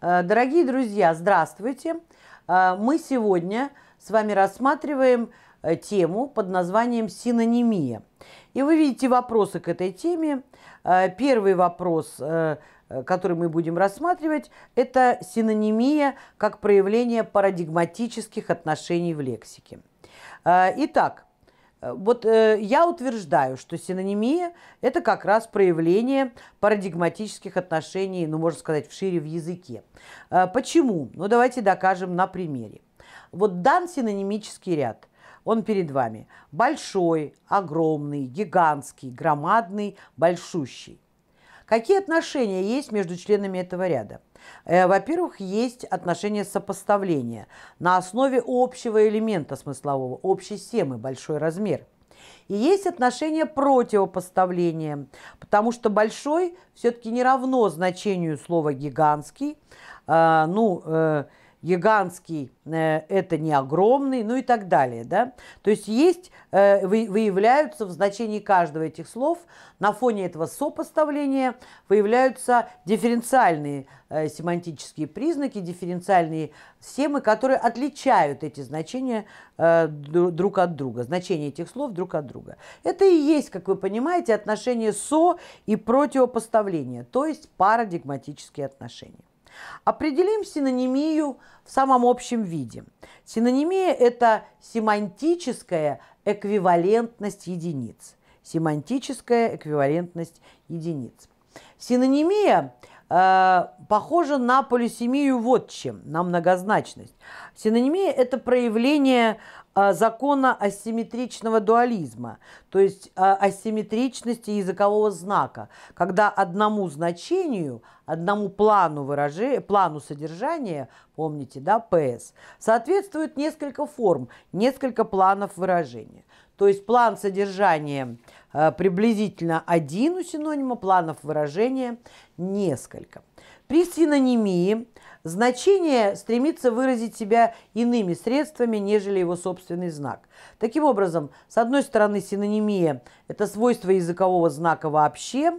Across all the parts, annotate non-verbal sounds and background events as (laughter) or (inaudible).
Э, дорогие друзья, здравствуйте! Э, мы сегодня с вами рассматриваем э, тему под названием синонимия. И вы видите вопросы к этой теме. Первый вопрос, который мы будем рассматривать, это синонимия как проявление парадигматических отношений в лексике. Итак, Э, вот э, я утверждаю, что синонимия – это как раз проявление парадигматических отношений, ну, можно сказать, в шире в языке. Э, почему? Ну, давайте докажем на примере. Вот дан синонимический ряд. Он перед вами. Большой, огромный, гигантский, громадный, большущий. Какие отношения есть между членами этого ряда? Э, во-первых, есть отношение сопоставления на основе общего элемента смыслового, общей семы, большой размер. И есть отношение противопоставления, потому что большой все-таки не равно значению слова гигантский. Э, ну, э, гигантский э, это не огромный, ну и так далее. Да? То есть есть, э, выявляются в значении каждого этих слов, на фоне этого сопоставления выявляются дифференциальные э, семантические признаки, дифференциальные схемы, которые отличают эти значения друг от друга, значение этих слов друг от друга. Это и есть, как вы понимаете, отношение со и противопоставления, то есть парадигматические отношения. Определим синонимию в самом общем виде. Синонимия – это семантическая эквивалентность единиц. Семантическая эквивалентность единиц. Синонимия э, похожа на полисемию вот чем, на многозначность. Синонимия – это проявление а, закона асимметричного дуализма, то есть а, асимметричности языкового знака, когда одному значению, одному плану, выражения, плану содержания, помните, да, ПС, соответствует несколько форм, несколько планов выражения. То есть план содержания а, приблизительно один у синонима, планов выражения несколько. При синонимии Значение стремится выразить себя иными средствами, нежели его собственный знак. Таким образом, с одной стороны, синонимия – это свойство языкового знака вообще,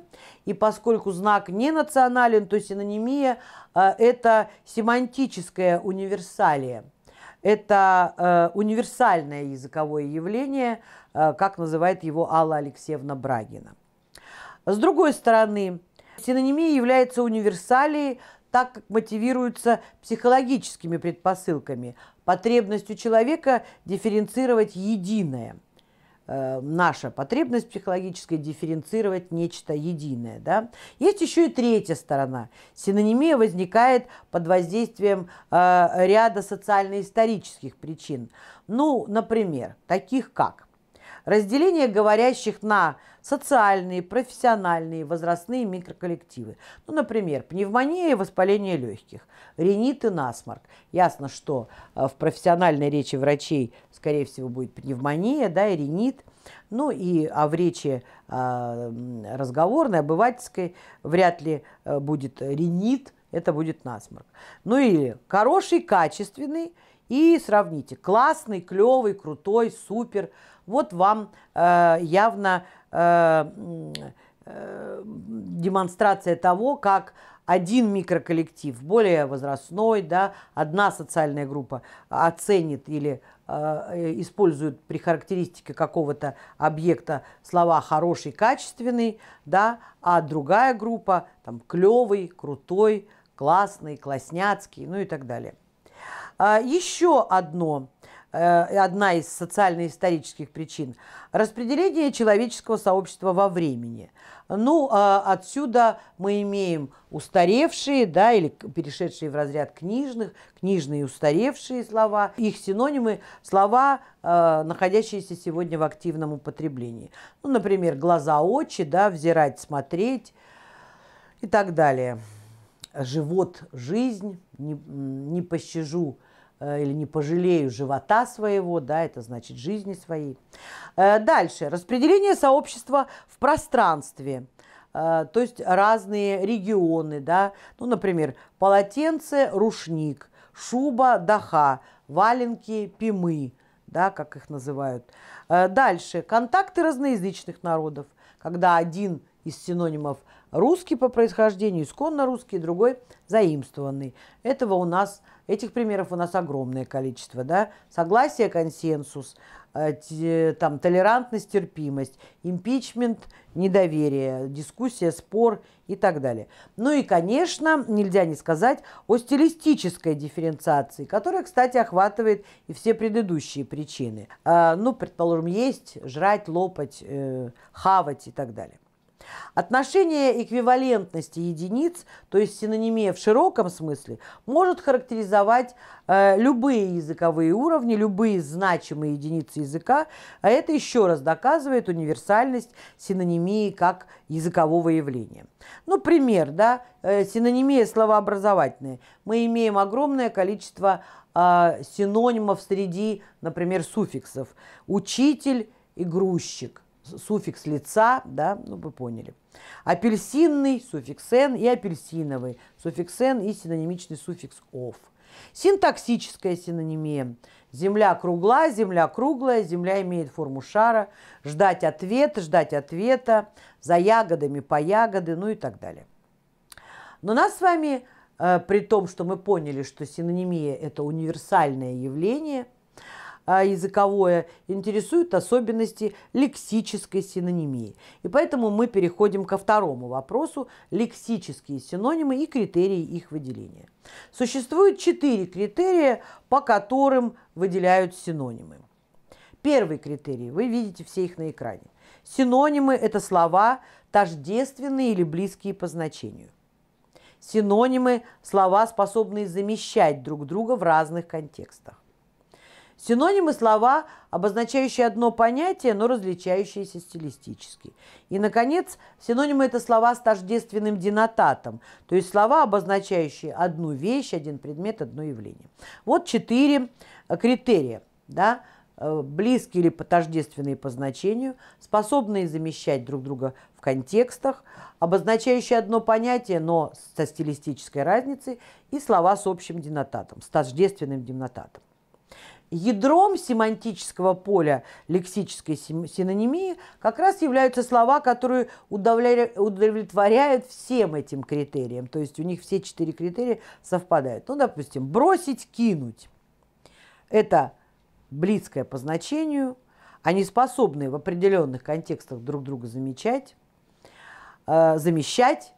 и поскольку знак не национален, то синонимия а, – это семантическое универсалие. Это э, универсальное языковое явление, э, как называет его Алла Алексеевна Брагина. С другой стороны, синонимия является универсалией, так как мотивируются психологическими предпосылками, потребностью человека дифференцировать единое. Э, наша потребность психологическая дифференцировать нечто единое. Да? Есть еще и третья сторона. Синонимия возникает под воздействием э, ряда социально-исторических причин. Ну, например, таких как Разделение говорящих на социальные, профессиональные, возрастные микроколлективы. Ну, например, пневмония и воспаление легких, ринит и насморк. Ясно, что э, в профессиональной речи врачей, скорее всего, будет пневмония да, и ринит. Ну и а в речи э, разговорной, обывательской вряд ли э, будет ринит, это будет насморк. Ну или хороший, качественный и сравните. Классный, клевый, крутой, супер. Вот вам э, явно э, э, демонстрация того, как один микроколлектив, более возрастной, да, одна социальная группа оценит или э, э, использует при характеристике какого-то объекта слова хороший, качественный, да, а другая группа там клевый, крутой, классный, классняцкий, ну и так далее. А, еще одно э, одна из социально-исторических причин – распределение человеческого сообщества во времени. Ну, а, отсюда мы имеем устаревшие, да, или перешедшие в разряд книжных, книжные устаревшие слова, их синонимы – слова, э, находящиеся сегодня в активном употреблении. Ну, например, глаза, очи, да, взирать, смотреть и так далее. Живот, жизнь, не, не пощажу – Э, или не пожалею живота своего, да, это значит жизни своей. Э, дальше. Распределение сообщества в пространстве. Э, то есть разные регионы, да, ну, например, полотенце, рушник, шуба, даха, валенки, пимы, да, как их называют. Дальше. Контакты разноязычных народов, когда один из синонимов – русский по происхождению, исконно русский, другой заимствованный. Этого у нас, этих примеров у нас огромное количество. Да? Согласие, консенсус, э, там, толерантность, терпимость, импичмент, недоверие, дискуссия, спор и так далее. Ну и, конечно, нельзя не сказать о стилистической дифференциации, которая, кстати, охватывает и все предыдущие причины. Э, ну, предположим, есть, жрать, лопать, э, хавать и так далее. Отношение эквивалентности единиц, то есть синонимия в широком смысле, может характеризовать э, любые языковые уровни, любые значимые единицы языка, а это еще раз доказывает универсальность синонимии как языкового явления. Ну, пример, да, э, синонимия словообразовательная. Мы имеем огромное количество э, синонимов среди, например, суффиксов. Учитель и грузчик суффикс лица, да, ну вы поняли. Апельсинный суффикс «н» и апельсиновый суффикс «н» и синонимичный суффикс «ов». Синтаксическая синонимия. Земля кругла, земля круглая, земля имеет форму шара. Ждать ответа, ждать ответа, за ягодами, по ягоды, ну и так далее. Но нас с вами, э, при том, что мы поняли, что синонимия – это универсальное явление – а, языковое интересуют особенности лексической синонимии. И поэтому мы переходим ко второму вопросу – лексические синонимы и критерии их выделения. Существует четыре критерия, по которым выделяют синонимы. Первый критерий, вы видите все их на экране. Синонимы – это слова, тождественные или близкие по значению. Синонимы – слова, способные замещать друг друга в разных контекстах. Синонимы – слова, обозначающие одно понятие, но различающиеся стилистически. И, наконец, синонимы – это слова с тождественным денотатом, то есть слова, обозначающие одну вещь, один предмет, одно явление. Вот четыре э, критерия. Да? Э, близкие или тождественные по значению, способные замещать друг друга в контекстах, обозначающие одно понятие, но со стилистической разницей, и слова с общим денотатом, с тождественным денотатом. Ядром семантического поля лексической синонимии как раз являются слова, которые удовлетворяют всем этим критериям. То есть у них все четыре критерия совпадают. Ну, допустим, бросить, кинуть. Это близкое по значению. Они способны в определенных контекстах друг друга замечать, э, замещать.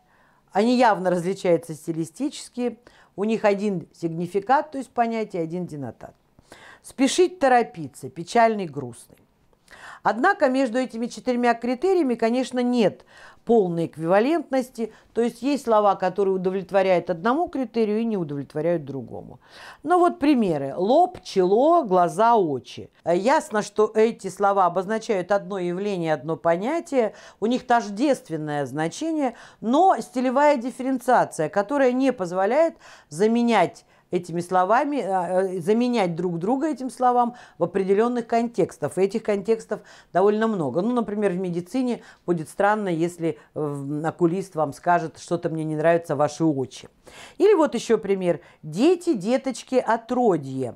Они явно различаются стилистически. У них один сигнификат, то есть понятие, один денотат. Спешить, торопиться, печальный, грустный. Однако между этими четырьмя критериями, конечно, нет полной эквивалентности, то есть есть слова, которые удовлетворяют одному критерию и не удовлетворяют другому. Но вот примеры. Лоб, чело, глаза, очи. Ясно, что эти слова обозначают одно явление, одно понятие, у них тождественное значение, но стилевая дифференциация, которая не позволяет заменять этими словами, а, э, заменять друг друга этим словам в определенных контекстах. И этих контекстов довольно много. Ну, например, в медицине будет странно, если э, окулист вам скажет, что-то мне не нравится, ваши очи. Или вот еще пример. Дети, деточки, отродье.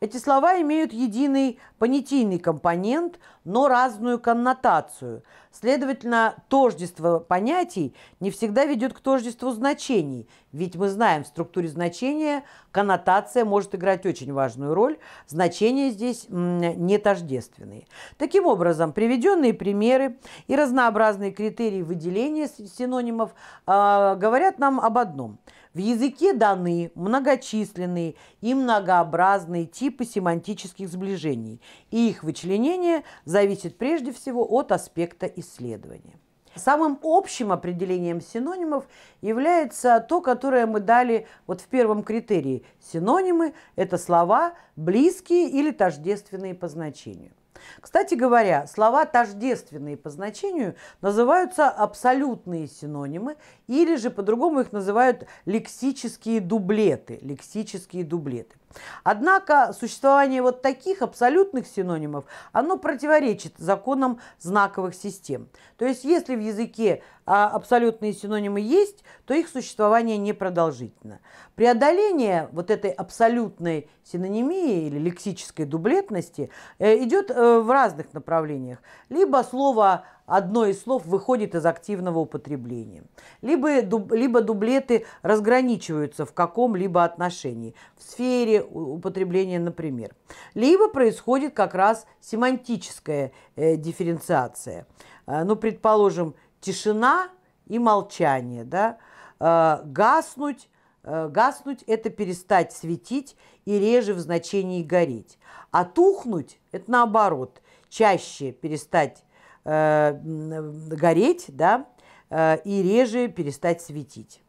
Эти слова имеют единый понятийный компонент, но разную коннотацию. Следовательно, тождество понятий не всегда ведет к тождеству значений, ведь мы знаем, в структуре значения коннотация может играть очень важную роль, значения здесь не тождественные. Таким образом, приведенные примеры и разнообразные критерии выделения синонимов э, говорят нам об одном – в языке даны многочисленные и многообразные типы семантических сближений, и их вычленение зависит прежде всего от аспекта исследования. Самым общим определением синонимов является то, которое мы дали вот в первом критерии. Синонимы – это слова, близкие или тождественные по значению. Кстати говоря, слова тождественные по значению называются абсолютные синонимы или же по-другому их называют лексические дублеты. Лексические дублеты. Однако существование вот таких абсолютных синонимов, оно противоречит законам знаковых систем. То есть если в языке а, абсолютные синонимы есть, то их существование непродолжительно. Преодоление вот этой абсолютной синонимии или лексической дублетности э, идет э, в разных направлениях. Либо слово одно из слов выходит из активного употребления. Либо, либо дублеты разграничиваются в каком-либо отношении, в сфере употребления, например. Либо происходит как раз семантическая э, дифференциация. Э, ну, предположим, тишина и молчание, да, э, гаснуть, э, гаснуть – это перестать светить и реже в значении гореть. А тухнуть – это наоборот, чаще перестать Э, гореть, да, э, и реже перестать светить.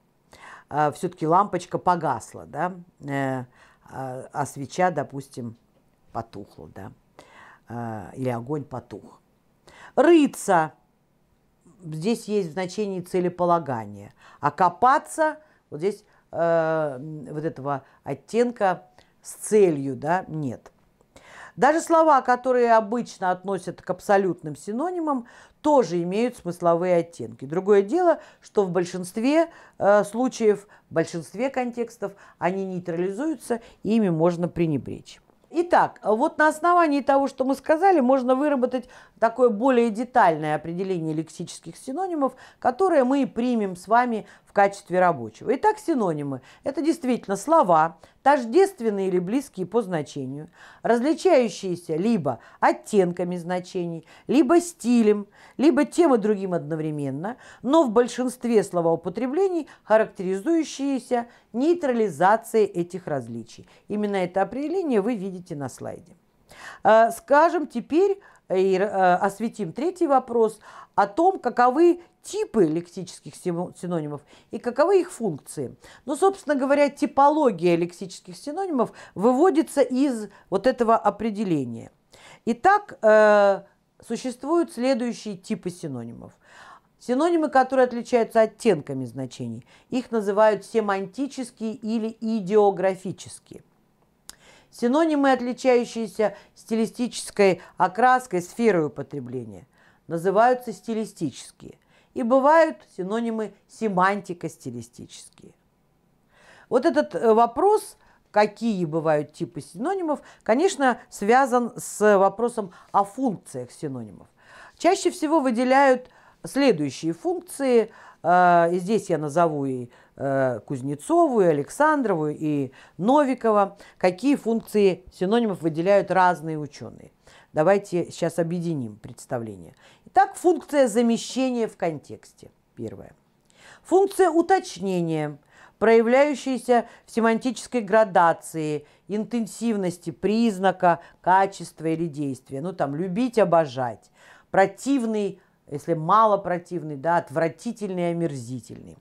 А Все-таки лампочка погасла, да, э, а, а свеча, допустим, потухла, да, или огонь потух. Рыться здесь есть значение целеполагания, а копаться вот здесь вот этого оттенка с целью, да, нет – даже слова, которые обычно относят к абсолютным синонимам, тоже имеют смысловые оттенки. Другое дело, что в большинстве э, случаев, в большинстве контекстов они нейтрализуются, и ими можно пренебречь. Итак, вот на основании того, что мы сказали, можно выработать такое более детальное определение лексических синонимов, которое мы и примем с вами в качестве рабочего. Итак, синонимы – это действительно слова, тождественные или близкие по значению, различающиеся либо оттенками значений, либо стилем, либо тем и другим одновременно, но в большинстве словоупотреблений характеризующиеся нейтрализацией этих различий. Именно это определение вы видите на слайде. Э, скажем теперь и э, осветим третий вопрос о том, каковы типы лексических синонимов и каковы их функции. Ну, собственно говоря, типология лексических синонимов выводится из вот этого определения. Итак, э, существуют следующие типы синонимов. Синонимы, которые отличаются оттенками значений, их называют семантические или идеографические. Синонимы, отличающиеся стилистической окраской сферы употребления, называются стилистические. И бывают синонимы семантико-стилистические. Вот этот э, вопрос, какие бывают типы синонимов, конечно, связан с вопросом о функциях синонимов. Чаще всего выделяют следующие функции. Э, и здесь я назову их. Э, Кузнецову, и Александрову, и Новикова, какие функции синонимов выделяют разные ученые. Давайте сейчас объединим представление. Итак, функция замещения в контексте. Первое. Функция уточнения, проявляющаяся в семантической градации, интенсивности признака, качества или действия. Ну там любить, обожать. Противный, если мало противный, да, отвратительный, омерзительный.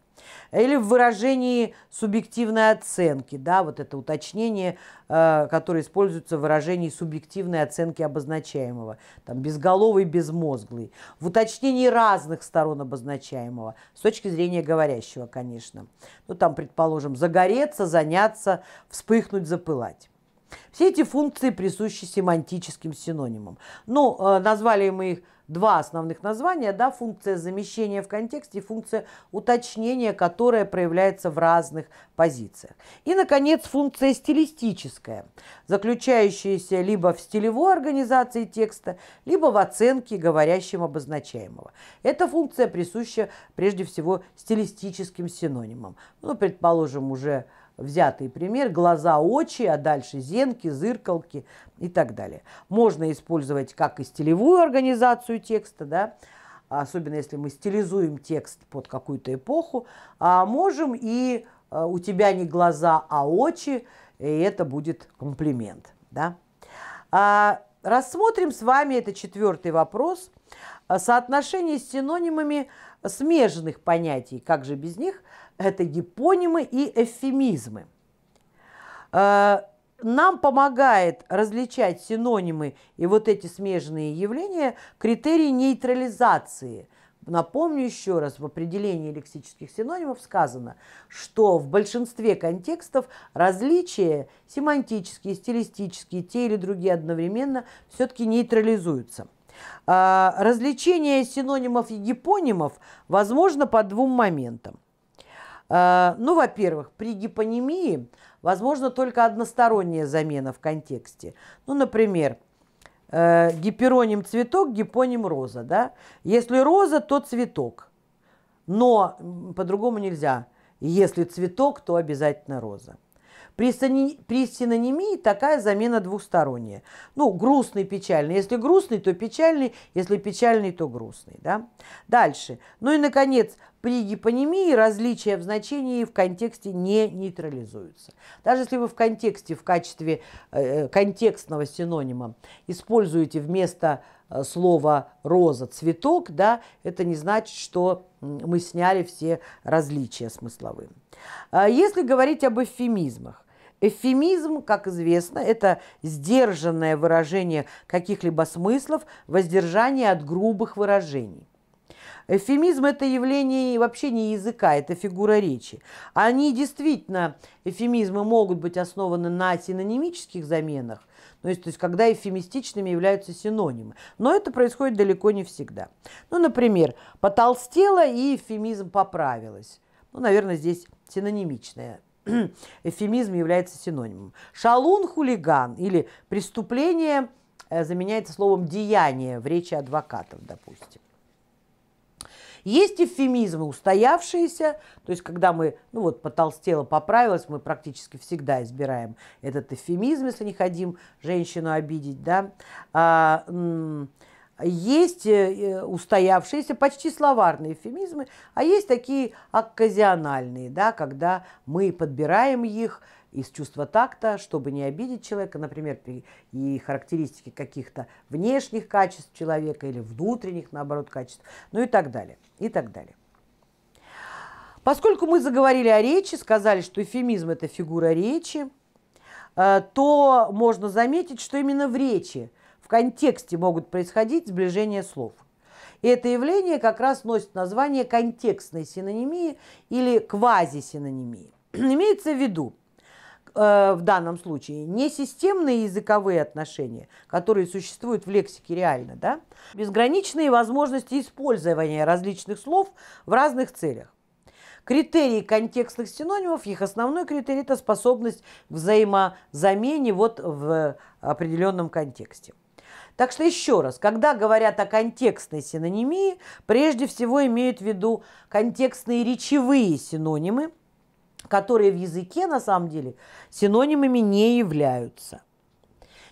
Или в выражении субъективной оценки, да, вот это уточнение, э, которое используется в выражении субъективной оценки обозначаемого, там безголовый, безмозглый, в уточнении разных сторон обозначаемого, с точки зрения говорящего, конечно. Ну, там, предположим, загореться, заняться, вспыхнуть, запылать. Все эти функции присущи семантическим синонимам. Ну, э, назвали мы их два основных названия, да, функция замещения в контексте и функция уточнения, которая проявляется в разных позициях. И, наконец, функция стилистическая, заключающаяся либо в стилевой организации текста, либо в оценке говорящим обозначаемого. Эта функция присуща прежде всего стилистическим синонимам. Ну, предположим, уже взятый пример, глаза, очи, а дальше зенки, зыркалки и так далее. Можно использовать как и стилевую организацию текста, да, особенно если мы стилизуем текст под какую-то эпоху, а можем и э, у тебя не глаза, а очи, и это будет комплимент. Да? А, рассмотрим с вами, это четвертый вопрос, соотношение с синонимами смежных понятий, как же без них, это гипонимы и эвфемизмы. Э, нам помогает различать синонимы и вот эти смежные явления критерий нейтрализации. Напомню еще раз, в определении лексических синонимов сказано, что в большинстве контекстов различия семантические, стилистические, те или другие одновременно все-таки нейтрализуются. Э, различение синонимов и гипонимов возможно по двум моментам – Э, ну, во-первых, при гипонемии возможно только односторонняя замена в контексте. Ну, например, э, гипероним цветок, гипоним роза. Да? Если роза, то цветок. Но по-другому нельзя. Если цветок, то обязательно роза. При, сини... при синонимии такая замена двухсторонняя. Ну, грустный, печальный. Если грустный, то печальный, если печальный, то грустный. Да? Дальше. Ну и, наконец, при гипонимии различия в значении в контексте не нейтрализуются. Даже если вы в контексте, в качестве э, э контекстного синонима используете вместо э, слова «роза» цветок, да, это не значит, что мы сняли все различия смысловые. А если говорить об эвфемизмах, Эвфемизм, как известно, это сдержанное выражение каких-либо смыслов, воздержание от грубых выражений. Эвфемизм – это явление вообще не языка, это фигура речи. Они действительно, эвфемизмы могут быть основаны на синонимических заменах, то есть, то есть когда эвфемистичными являются синонимы. Но это происходит далеко не всегда. Ну, например, «потолстела» и эвфемизм «поправилась». Ну, наверное, здесь синонимичное (clears throat) эвфемизм является синонимом. Шалун – хулиган или преступление э, заменяется словом «деяние» в речи адвокатов, допустим. Есть эвфемизмы устоявшиеся, то есть когда мы, ну вот, потолстела, поправилась, мы практически всегда избираем этот эвфемизм, если не хотим женщину обидеть, да. А, есть э, э, устоявшиеся, почти словарные эвфемизмы, а есть такие окказиональные, да, когда мы подбираем их из чувства такта, чтобы не обидеть человека, например, и характеристике каких-то внешних качеств человека или внутренних, наоборот, качеств, ну и так далее, и так далее. Поскольку мы заговорили о речи, сказали, что эфемизм – это фигура речи, э, то можно заметить, что именно в речи в контексте могут происходить сближение слов. И это явление как раз носит название контекстной синонимии или квазисинонимии. (clears throat) Имеется в виду, э, в данном случае не системные языковые отношения, которые существуют в лексике реально, да? безграничные возможности использования различных слов в разных целях. Критерии контекстных синонимов, их основной критерий – это способность к взаимозамене вот в определенном контексте. Так что еще раз, когда говорят о контекстной синонимии, прежде всего имеют в виду контекстные речевые синонимы, которые в языке на самом деле синонимами не являются.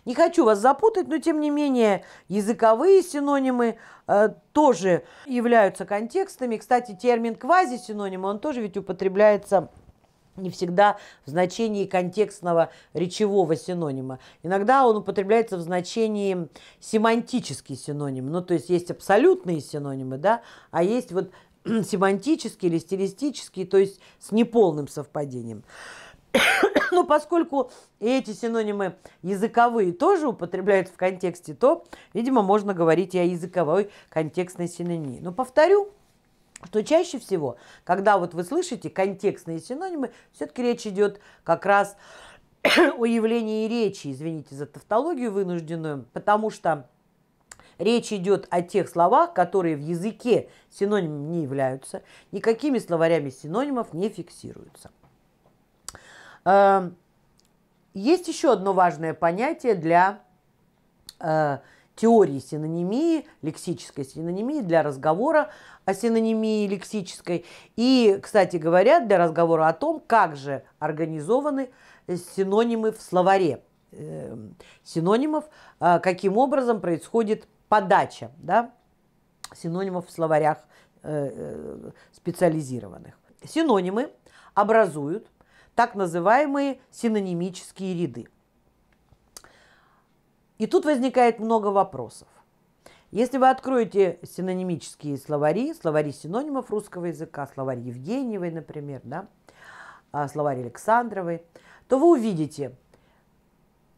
Не хочу вас запутать, но тем не менее языковые синонимы э, тоже являются контекстами. Кстати, термин квазисинонимы, он тоже ведь употребляется не всегда в значении контекстного речевого синонима. Иногда он употребляется в значении семантический синоним. Ну, то есть есть абсолютные синонимы, да, а есть вот (clears throat) семантический или стилистический, то есть с неполным совпадением. (clears throat) Но ну, поскольку эти синонимы языковые тоже употребляются в контексте, то, видимо, можно говорить и о языковой контекстной синонимии. Но повторю, что чаще всего, когда вот вы слышите контекстные синонимы, все-таки речь идет как раз (coughs) о явлении речи, извините за тавтологию вынужденную, потому что речь идет о тех словах, которые в языке синонимами не являются, никакими словарями синонимов не фиксируются. Эм, есть еще одно важное понятие для э, теории синонимии, лексической синонимии, для разговора о синонимии лексической. И, кстати говоря, для разговора о том, как же организованы синонимы в словаре эм, синонимов, а, каким образом происходит подача да, синонимов в словарях э, э, специализированных. Синонимы образуют так называемые синонимические ряды – и тут возникает много вопросов. Если вы откроете синонимические словари, словари синонимов русского языка, словарь Евгеньевой, например, да, а, словарь Александровой, то вы увидите,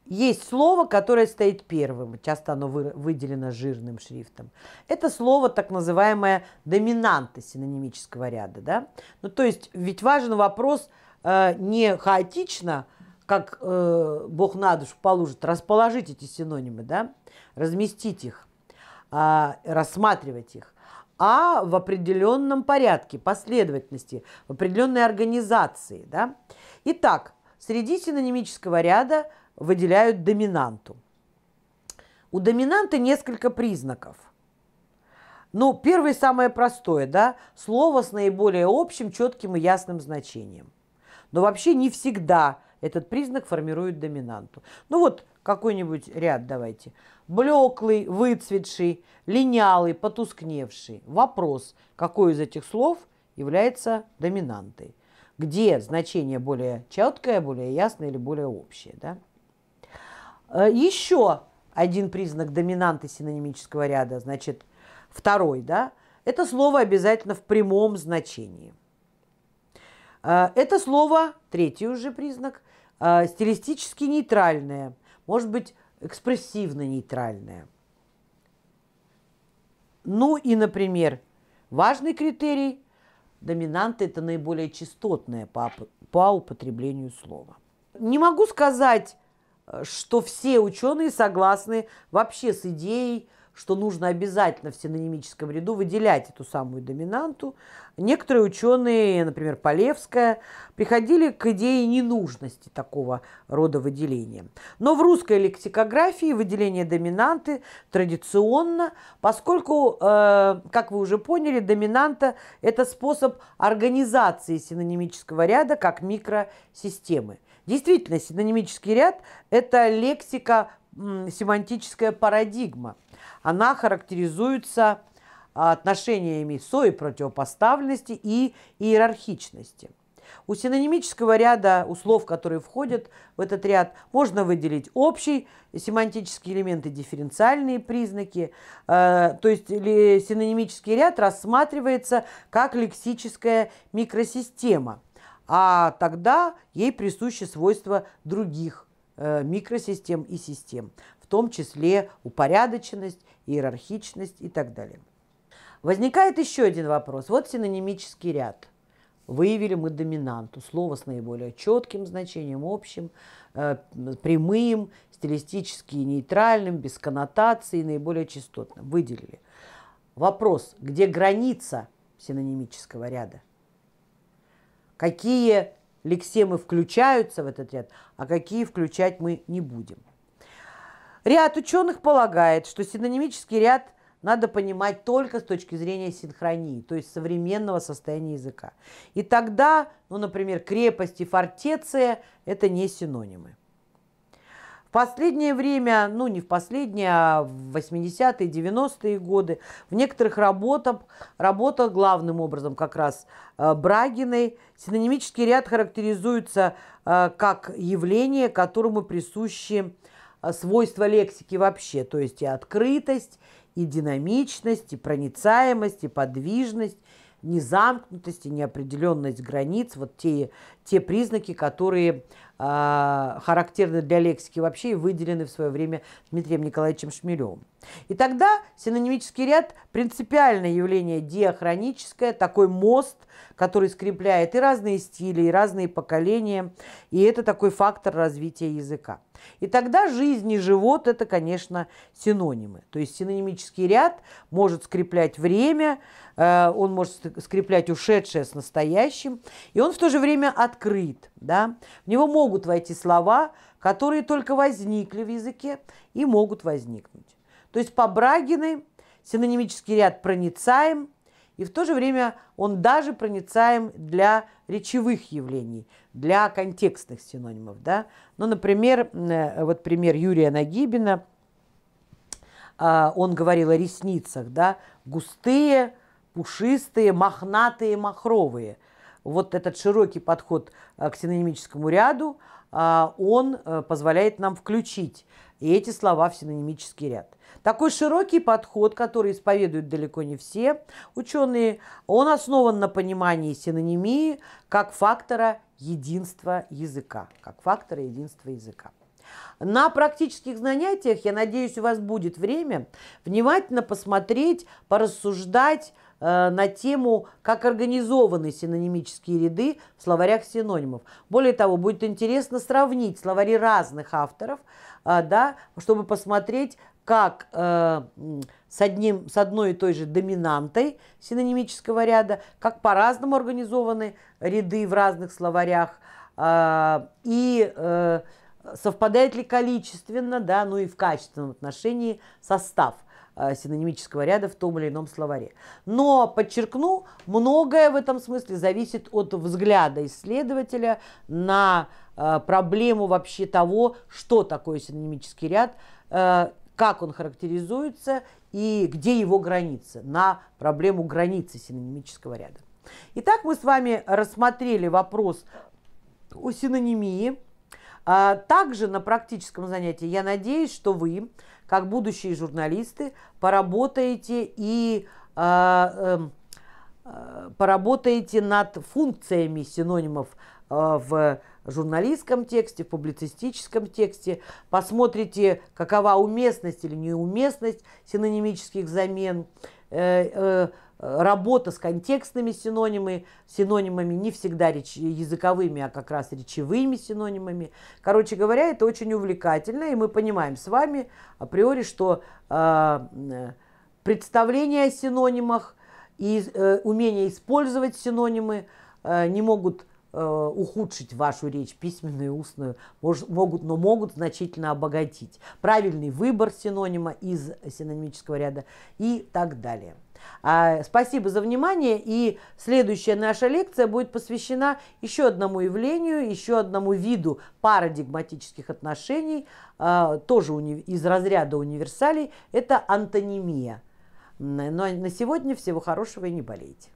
есть слово, которое стоит первым, часто оно выделено жирным шрифтом. Это слово так называемое доминанта синонимического ряда. Да? Ну, то есть ведь важен вопрос э, не хаотично, как э, Бог на душу положит, расположить эти синонимы, да, разместить их, э, рассматривать их, а в определенном порядке, последовательности, в определенной организации, да. Итак, среди синонимического ряда выделяют доминанту. У доминанты несколько признаков. Ну, первое самое простое, да, слово с наиболее общим, четким и ясным значением. Но вообще не всегда этот признак формирует доминанту. Ну вот какой-нибудь ряд давайте. Блеклый, выцветший, линялый, потускневший. Вопрос, какой из этих слов является доминантой? Где значение более четкое, более ясное или более общее? Да? Э, еще один признак доминанты синонимического ряда, значит, второй, да, это слово обязательно в прямом значении. Э, это слово, третий уже признак, э, стилистически нейтральное, может быть, экспрессивно нейтральное. Ну и, например, важный критерий – доминанты – это наиболее частотное по, по употреблению слова. Не могу сказать, э, что все ученые согласны вообще с идеей что нужно обязательно в синонимическом ряду выделять эту самую доминанту. Некоторые ученые, например, Полевская, приходили к идее ненужности такого рода выделения. Но в русской лексикографии выделение доминанты традиционно, поскольку, э, как вы уже поняли, доминанта – это способ организации синонимического ряда как микросистемы. Действительно, синонимический ряд – это лексика семантическая парадигма – она характеризуется а, отношениями сои противопоставленности и иерархичности. У синонимического ряда, у слов, которые входят в этот ряд, можно выделить общий семантические элементы, дифференциальные признаки. А, то есть синонимический ряд рассматривается как лексическая микросистема, а тогда ей присущи свойства других э, микросистем и систем том числе упорядоченность, иерархичность и так далее. Возникает еще один вопрос. Вот синонимический ряд. Выявили мы доминанту, слово с наиболее четким значением, общим, э, прямым, стилистически нейтральным, без коннотации, наиболее частотным. Выделили. Вопрос, где граница синонимического ряда? Какие лексемы включаются в этот ряд, а какие включать мы не будем? Ряд ученых полагает, что синонимический ряд надо понимать только с точки зрения синхронии, то есть современного состояния языка. И тогда, ну, например, крепость и фортеция – это не синонимы. В последнее время, ну не в последнее, а в 80-е, 90-е годы, в некоторых работах, работах главным образом как раз э, Брагиной, синонимический ряд характеризуется э, как явление, которому присущи а, свойства лексики вообще, то есть и открытость, и динамичность, и проницаемость, и подвижность, незамкнутость и неопределенность границ, вот те, те признаки, которые э, характерны для лексики вообще и выделены в свое время Дмитрием Николаевичем Шмелевым. И тогда синонимический ряд – принципиальное явление диахроническое, такой мост, который скрепляет и разные стили, и разные поколения, и это такой фактор развития языка. И тогда жизнь и живот – это, конечно, синонимы. То есть синонимический ряд может скреплять время, э, он может скреплять ушедшее с настоящим, и он в то же время открыт. Да? В него могут войти слова, которые только возникли в языке и могут возникнуть. То есть по Брагиной синонимический ряд проницаем, и в то же время он даже проницаем для речевых явлений, для контекстных синонимов. Да? Ну, например, э, вот пример Юрия Нагибина, а, он говорил о ресницах, да, густые, пушистые, мохнатые, махровые – вот этот широкий подход э, к синонимическому ряду, а, он э, позволяет нам включить эти слова в синонимический ряд. Такой широкий подход, который исповедуют далеко не все ученые, он основан на понимании синонимии как фактора единства языка. Как фактора единства языка. На практических занятиях, я надеюсь, у вас будет время внимательно посмотреть, порассуждать Э, на тему, как организованы синонимические ряды в словарях синонимов. Более того, будет интересно сравнить словари разных авторов, э, да, чтобы посмотреть, как э, с, одним, с одной и той же доминантой синонимического ряда, как по-разному организованы ряды в разных словарях, э, и э, совпадает ли количественно, да, ну и в качественном отношении состав – Э, синонимического ряда в том или ином словаре. Но, подчеркну, многое в этом смысле зависит от взгляда исследователя на э, проблему вообще того, что такое синонимический ряд, э, как он характеризуется и где его граница, на проблему границы синонимического ряда. Итак, мы с вами рассмотрели вопрос о синонимии. А, также на практическом занятии я надеюсь, что вы как будущие журналисты, поработаете и а, эм, а, поработаете над функциями синонимов а, в журналистском тексте, в публицистическом тексте, посмотрите, какова уместность или неуместность синонимических замен, Э, э, работа с контекстными синонимами, синонимами не всегда реч, языковыми, а как раз речевыми синонимами. Короче говоря, это очень увлекательно, и мы понимаем с вами априори, что а, э, представление о синонимах и э, умение использовать синонимы э, не могут Э, ухудшить вашу речь, письменную и устную, мож, могут, но могут значительно обогатить. Правильный выбор синонима из синонимического ряда и так далее. А, спасибо за внимание. И следующая наша лекция будет посвящена еще одному явлению, еще одному виду парадигматических отношений, а, тоже уни, из разряда универсалей. Это антонимия. Но на сегодня всего хорошего и не болейте.